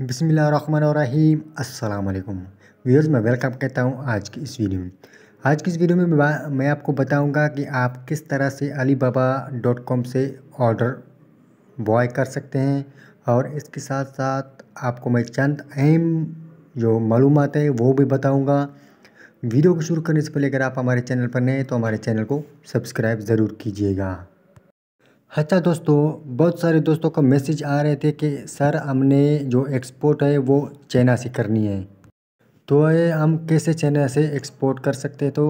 बिसमीम अल्लाम व्यूअर्स मैं वेलकम कहता हूँ आज की इस वीडियो में आज की इस वीडियो में मैं आपको बताऊँगा कि आप किस तरह से alibaba.com से ऑर्डर बॉय कर सकते हैं और इसके साथ साथ आपको मैं चंद अहम जो मालूम है वो भी बताऊँगा वीडियो को शुरू करने से पहले अगर आप हमारे चैनल पर नए तो हमारे चैनल को सब्सक्राइब ज़रूर कीजिएगा अच्छा दोस्तों बहुत सारे दोस्तों का मैसेज आ रहे थे कि सर हमने जो एक्सपोर्ट है वो चाइना से करनी है तो ये हम कैसे चाइना से एक्सपोर्ट कर सकते हैं तो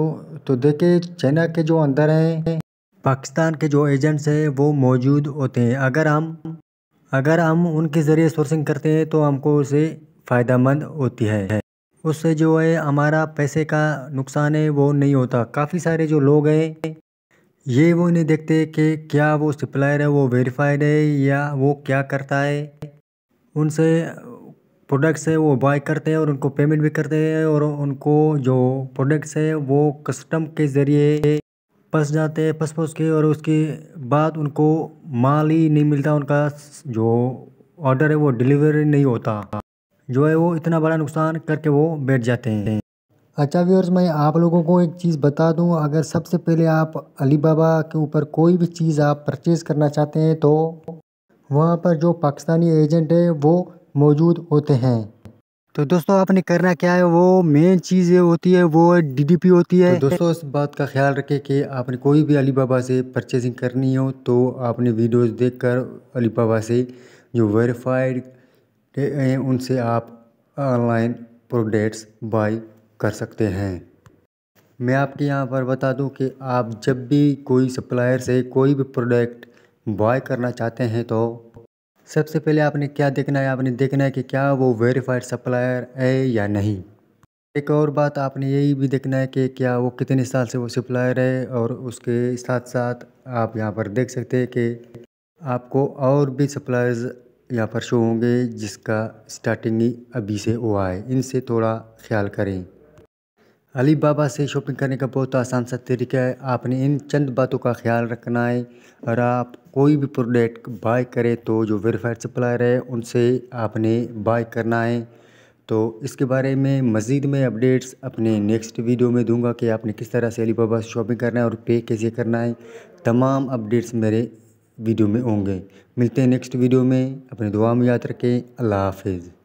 तो देखिए चाइना के जो अंदर हैं पाकिस्तान के जो एजेंट्स हैं वो मौजूद होते हैं अगर हम अगर हम उनके ज़रिए सोर्सिंग करते हैं तो हमको उसे फ़ायदा मंद होती है उससे जो है हमारा पैसे का नुकसान है वो नहीं होता काफ़ी सारे जो लोग हैं ये वो नहीं देखते कि क्या वो सप्लायर है वो वेरीफाइड है या वो क्या करता है उनसे प्रोडक्ट्स है वो बाय करते हैं और उनको पेमेंट भी करते हैं और उनको जो प्रोडक्ट्स है वो कस्टम के ज़रिए फंस जाते हैं फंस फंस के और उसके बाद उनको माल ही नहीं मिलता उनका जो ऑर्डर है वो डिलीवर नहीं होता जो है वो इतना बड़ा नुकसान करके वो बैठ जाते हैं अच्छा व्यवर्स मैं आप लोगों को एक चीज़ बता दूं अगर सबसे पहले आप अलीबाबा के ऊपर कोई भी चीज़ आप परचेज़ करना चाहते हैं तो वहाँ पर जो पाकिस्तानी एजेंट है वो मौजूद होते हैं तो दोस्तों आपने करना क्या है वो मेन चीज़ ये होती है वो डीडीपी होती है तो दोस्तों इस बात का ख्याल रखें कि आपने कोई भी अलीबाबा से परचेजिंग करनी हो तो आपने वीडियोस देखकर अलीबाबा से जो वेरीफाइड हैं उनसे आप ऑनलाइन प्रोडक्ट्स बाई कर सकते हैं मैं आपके यहाँ पर बता दूँ कि आप जब भी कोई सप्लायर से कोई भी प्रोडक्ट बाय करना चाहते हैं तो सबसे पहले आपने क्या देखना है आपने देखना है कि क्या वो वेरीफाइड सप्लायर है या नहीं एक और बात आपने यही भी देखना है कि क्या वो कितने साल से वो सप्लायर है और उसके साथ साथ आप यहाँ पर देख सकते हैं कि आपको और भी सप्लायर्स यहाँ पर शो होंगे जिसका स्टार्टिंग ही अभी से हुआ है इनसे थोड़ा ख्याल करें अली बाबा से शॉपिंग करने का बहुत आसान सा तरीका है आपने इन चंद बातों का ख्याल रखना है और आप कोई भी प्रोडक्ट बाय करें तो जो वेरीफाइड सप्लायर है उनसे आपने बाय करना है तो इसके बारे में मज़ीद में अपडेट्स अपने नेक्स्ट वीडियो में दूंगा कि आपने किस तरह से अली बाबा से शॉपिंग करना है और पे कैसे करना है तमाम अपडेट्स मेरे वीडियो में होंगे मिलते हैं नेक्स्ट वीडियो में अपने दुआ में याद रखें अल्लाह हाफिज़